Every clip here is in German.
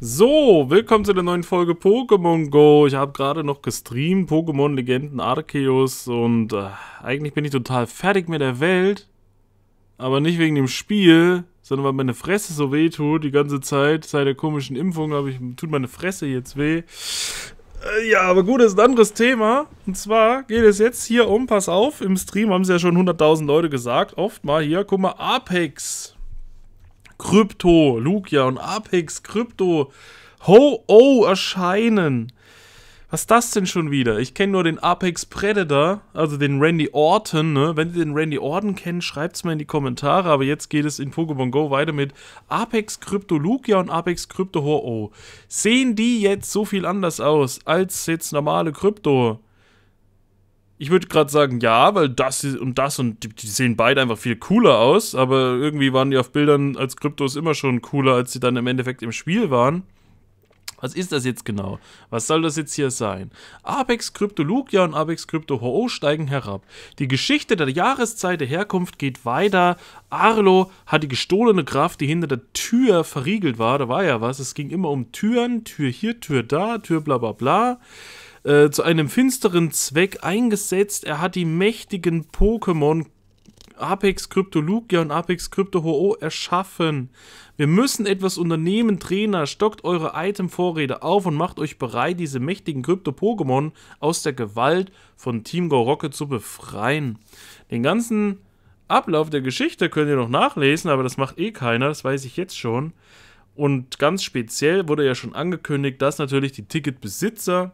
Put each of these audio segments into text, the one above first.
So, willkommen zu der neuen Folge Pokémon Go. Ich habe gerade noch gestreamt, Pokémon Legenden Arceus und äh, eigentlich bin ich total fertig mit der Welt. Aber nicht wegen dem Spiel, sondern weil meine Fresse so weh tut die ganze Zeit. Seit der komischen Impfung ich, tut meine Fresse jetzt weh. Äh, ja, aber gut, das ist ein anderes Thema. Und zwar geht es jetzt hier um, pass auf, im Stream haben sie ja schon 100.000 Leute gesagt, oft mal hier, guck mal, Apex. Krypto, Lugia und Apex, Krypto, Ho-Oh erscheinen. Was ist das denn schon wieder? Ich kenne nur den Apex Predator, also den Randy Orton. Ne? Wenn ihr den Randy Orton kennt, schreibt es mal in die Kommentare. Aber jetzt geht es in Pokémon Go weiter mit Apex Krypto Lugia und Apex Krypto Ho-Oh. Sehen die jetzt so viel anders aus als jetzt normale Krypto? Ich würde gerade sagen, ja, weil das und das und die, die, sehen beide einfach viel cooler aus, aber irgendwie waren die auf Bildern als Kryptos immer schon cooler, als sie dann im Endeffekt im Spiel waren. Was ist das jetzt genau? Was soll das jetzt hier sein? Apex Crypto Lugia und Apex Crypto Ho oh, steigen herab. Die Geschichte der Jahreszeit der Herkunft geht weiter. Arlo hat die gestohlene Kraft, die hinter der Tür verriegelt war. Da war ja was. Es ging immer um Türen, Tür hier, Tür da, Tür bla bla bla. Äh, zu einem finsteren Zweck eingesetzt. Er hat die mächtigen Pokémon Apex Crypto Lugia und Apex Crypto Ho-Oh erschaffen. Wir müssen etwas unternehmen, Trainer. Stockt eure Item-Vorräte auf und macht euch bereit, diese mächtigen Krypto-Pokémon aus der Gewalt von Team Go Rocket zu befreien. Den ganzen Ablauf der Geschichte könnt ihr noch nachlesen, aber das macht eh keiner, das weiß ich jetzt schon. Und ganz speziell wurde ja schon angekündigt, dass natürlich die Ticketbesitzer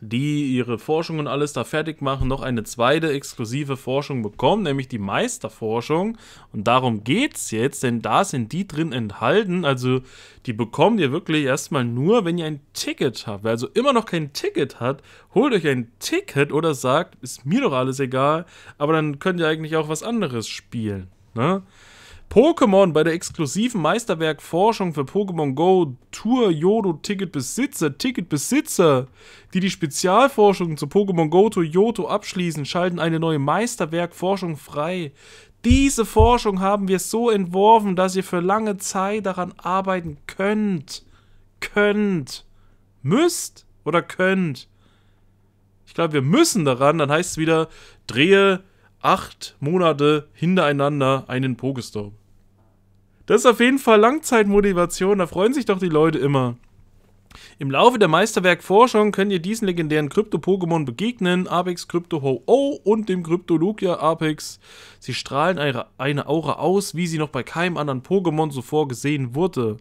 die ihre Forschung und alles da fertig machen, noch eine zweite exklusive Forschung bekommen, nämlich die Meisterforschung. Und darum geht's jetzt, denn da sind die drin enthalten. Also die bekommt ihr wirklich erstmal nur, wenn ihr ein Ticket habt. Wer also immer noch kein Ticket hat, holt euch ein Ticket oder sagt, ist mir doch alles egal, aber dann könnt ihr eigentlich auch was anderes spielen. Ne? Pokémon bei der exklusiven Meisterwerkforschung für Pokémon Go Tour Yodo Ticketbesitzer, Ticketbesitzer, die die Spezialforschung zu Pokémon Go Tour Yodo abschließen, schalten eine neue Meisterwerkforschung frei. Diese Forschung haben wir so entworfen, dass ihr für lange Zeit daran arbeiten könnt. Könnt. Müsst oder könnt. Ich glaube, wir müssen daran. Dann heißt es wieder, drehe acht Monate hintereinander einen Pokestop. Das ist auf jeden Fall Langzeitmotivation, da freuen sich doch die Leute immer. Im Laufe der Meisterwerkforschung könnt ihr diesen legendären Krypto-Pokémon begegnen, Apex Krypto Ho-Oh und dem Kryptolukia Apex. Sie strahlen eine Aura aus, wie sie noch bei keinem anderen Pokémon zuvor gesehen wurde.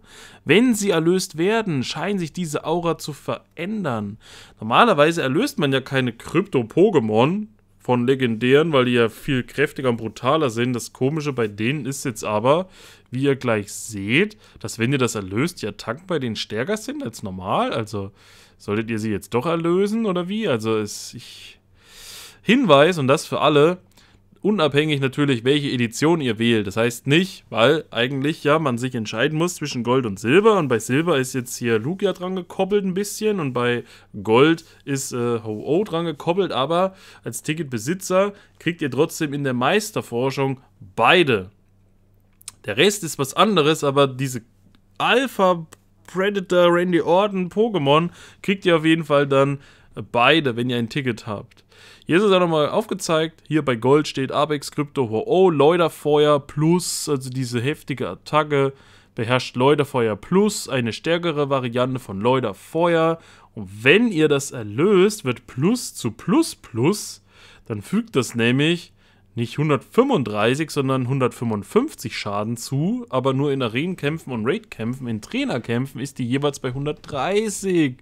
Wenn sie erlöst werden, scheint sich diese Aura zu verändern. Normalerweise erlöst man ja keine Krypto-Pokémon, von legendären, weil die ja viel kräftiger und brutaler sind. Das Komische bei denen ist jetzt aber, wie ihr gleich seht, dass wenn ihr das erlöst, die Attacken bei denen stärker sind als normal. Also solltet ihr sie jetzt doch erlösen oder wie? Also es, ich, Hinweis, und das für alle, unabhängig natürlich, welche Edition ihr wählt. Das heißt nicht, weil eigentlich ja man sich entscheiden muss zwischen Gold und Silber. Und bei Silber ist jetzt hier Lugia dran gekoppelt ein bisschen und bei Gold ist äh, Ho-Oh dran gekoppelt. Aber als Ticketbesitzer kriegt ihr trotzdem in der Meisterforschung beide. Der Rest ist was anderes, aber diese Alpha Predator, Randy Orton, Pokémon kriegt ihr auf jeden Fall dann beide, wenn ihr ein Ticket habt. Hier ist es hat nochmal aufgezeigt, hier bei Gold steht Apex Crypto HO, oh, Läuterfeuer plus, also diese heftige Attacke, beherrscht Läuterfeuer plus, eine stärkere Variante von Läuterfeuer. Und wenn ihr das erlöst, wird plus zu plus plus, dann fügt das nämlich nicht 135, sondern 155 Schaden zu, aber nur in Arenenkämpfen und Raidkämpfen, in Trainerkämpfen ist die jeweils bei 130.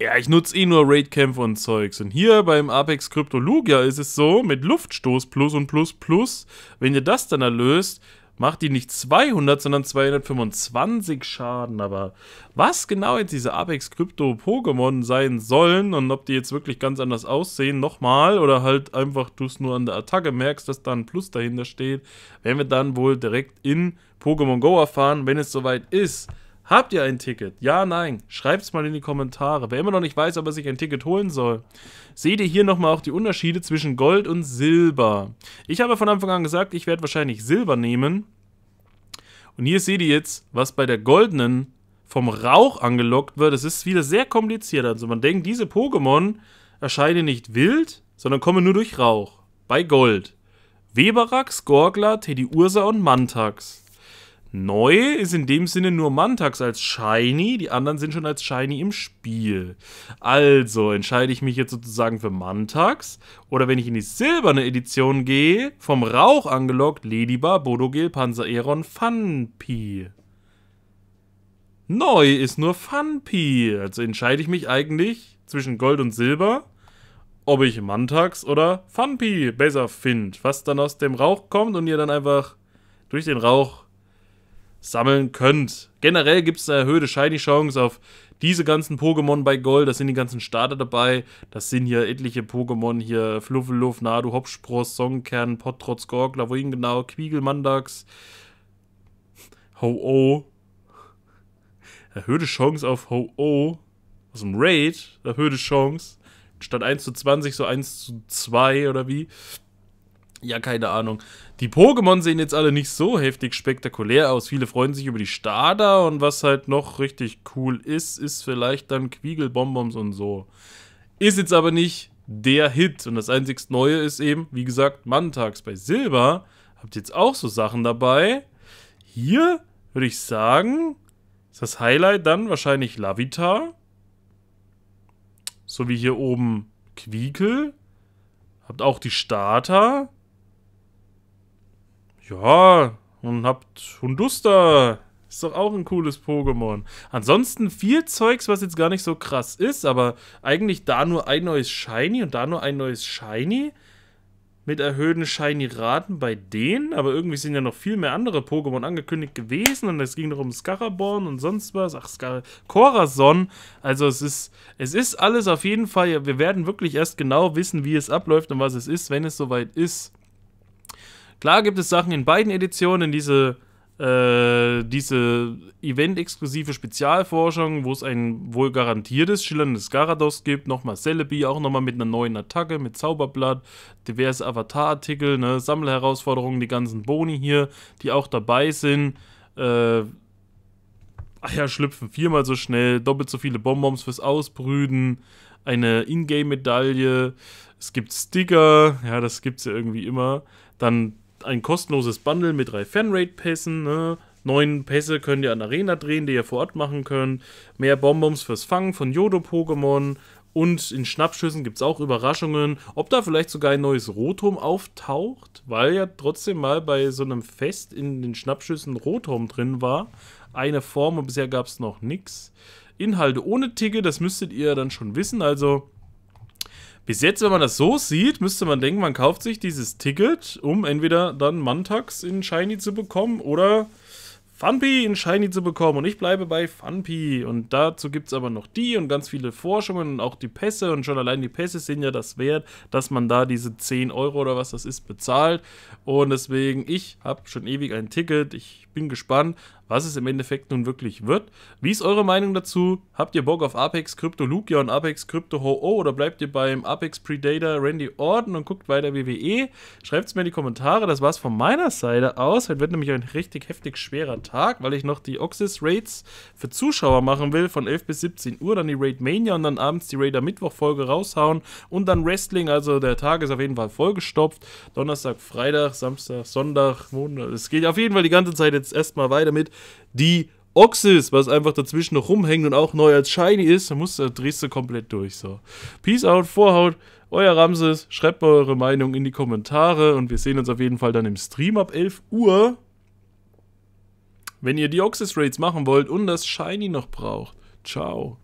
Ja, ich nutze eh nur Raidkämpfe und Zeugs. Und hier beim Apex Cryptolugia ist es so, mit Luftstoß plus und plus plus, wenn ihr das dann erlöst, macht die nicht 200, sondern 225 Schaden. Aber was genau jetzt diese Apex Crypto Pokémon sein sollen und ob die jetzt wirklich ganz anders aussehen, nochmal, oder halt einfach du es nur an der Attacke merkst, dass da ein Plus dahinter steht, werden wir dann wohl direkt in Pokémon Go erfahren, wenn es soweit ist. Habt ihr ein Ticket? Ja, nein. Schreibt es mal in die Kommentare. Wer immer noch nicht weiß, ob er sich ein Ticket holen soll. Seht ihr hier nochmal auch die Unterschiede zwischen Gold und Silber. Ich habe von Anfang an gesagt, ich werde wahrscheinlich Silber nehmen. Und hier seht ihr jetzt, was bei der goldenen vom Rauch angelockt wird. Es ist wieder sehr kompliziert. Also man denkt, diese Pokémon erscheinen nicht wild, sondern kommen nur durch Rauch. Bei Gold. Weberax, Gorgler, Teddy Ursa und Mantax. Neu ist in dem Sinne nur Mantax als Shiny, die anderen sind schon als Shiny im Spiel. Also entscheide ich mich jetzt sozusagen für Mantax oder wenn ich in die silberne Edition gehe, vom Rauch angelockt Ledibar, Bodogil, Panzereron, Funpi. Neu ist nur Funpi, also entscheide ich mich eigentlich zwischen Gold und Silber, ob ich Mantax oder Funpi besser finde, was dann aus dem Rauch kommt und ihr dann einfach durch den Rauch sammeln könnt. Generell gibt es eine erhöhte Shiny-Chance auf diese ganzen Pokémon bei Gold. Das sind die ganzen Starter dabei. Das sind hier etliche Pokémon. Hier Fluffeluff, Nadu, Hopspross, Songkern, Potrotz, Gorgler, wohin genau, Quiegel, Mandax, Ho-Oh. Erhöhte Chance auf Ho-Oh. Aus dem Raid. Erhöhte Chance. Statt 1 zu 20, so 1 zu 2 oder wie. Ja, keine Ahnung. Die Pokémon sehen jetzt alle nicht so heftig spektakulär aus. Viele freuen sich über die Starter und was halt noch richtig cool ist, ist vielleicht dann Quiegelbonbons und so. Ist jetzt aber nicht der Hit. Und das einzig Neue ist eben, wie gesagt, Mantags. Bei Silber habt ihr jetzt auch so Sachen dabei. Hier würde ich sagen, ist das Highlight dann wahrscheinlich Lavita. So wie hier oben Quiekel. Habt auch die Starter. Ja, und habt Hunduster. Ist doch auch ein cooles Pokémon. Ansonsten viel Zeugs, was jetzt gar nicht so krass ist, aber eigentlich da nur ein neues Shiny und da nur ein neues Shiny. Mit erhöhten Shiny-Raten bei denen, aber irgendwie sind ja noch viel mehr andere Pokémon angekündigt gewesen und es ging noch um Scaraborn und sonst was. Ach, Scar Corazon. Also es ist, es ist alles auf jeden Fall, wir werden wirklich erst genau wissen, wie es abläuft und was es ist, wenn es soweit ist. Klar gibt es Sachen in beiden Editionen, diese, äh, diese event-exklusive Spezialforschung, wo es ein wohl garantiertes schillerndes Garados gibt, nochmal Celebi, auch nochmal mit einer neuen Attacke, mit Zauberblatt, diverse Avatar-Artikel, ne, Sammelherausforderungen, die ganzen Boni hier, die auch dabei sind. Äh, Eier schlüpfen viermal so schnell, doppelt so viele Bonbons fürs Ausbrüden, eine Ingame-Medaille, es gibt Sticker, ja, das gibt es ja irgendwie immer. Dann ein kostenloses Bundle mit drei Fanrate-Pässen, ne? Neun Pässe könnt ihr an Arena drehen, die ihr vor Ort machen könnt. Mehr Bonbons fürs Fangen von yodo pokémon Und in Schnappschüssen gibt es auch Überraschungen, ob da vielleicht sogar ein neues Rotom auftaucht, weil ja trotzdem mal bei so einem Fest in den Schnappschüssen Rotom drin war. Eine Form und bisher gab es noch nichts. Inhalte ohne Ticket, das müsstet ihr dann schon wissen. Also bis jetzt, wenn man das so sieht, müsste man denken, man kauft sich dieses Ticket, um entweder dann Mantax in Shiny zu bekommen oder Funpy in Shiny zu bekommen. Und ich bleibe bei Funpi. Und dazu gibt es aber noch die und ganz viele Forschungen und auch die Pässe. Und schon allein die Pässe sind ja das wert, dass man da diese 10 Euro oder was das ist bezahlt. Und deswegen, ich habe schon ewig ein Ticket. Ich bin gespannt, was es im Endeffekt nun wirklich wird. Wie ist eure Meinung dazu? Habt ihr Bock auf Apex Crypto Lugia und Apex Crypto Ho-Oh oder bleibt ihr beim Apex Predator Randy Orton und guckt weiter WWE? Schreibt es mir in die Kommentare. Das war's von meiner Seite aus. Heute wird nämlich ein richtig heftig schwerer Tag. Tag, weil ich noch die Oxys Raids für Zuschauer machen will, von 11 bis 17 Uhr, dann die Raid Mania und dann abends die Raider Mittwoch Folge raushauen und dann Wrestling, also der Tag ist auf jeden Fall vollgestopft. Donnerstag, Freitag, Samstag, Sonntag, Montag. Es geht auf jeden Fall die ganze Zeit jetzt erstmal weiter mit die Oxys, was einfach dazwischen noch rumhängt und auch neu als Shiny ist, da musst drehst du komplett durch. So. Peace out, Vorhaut, euer Ramses. Schreibt mal eure Meinung in die Kommentare und wir sehen uns auf jeden Fall dann im Stream ab 11 Uhr wenn ihr die Oxys Raids machen wollt und das Shiny noch braucht. Ciao.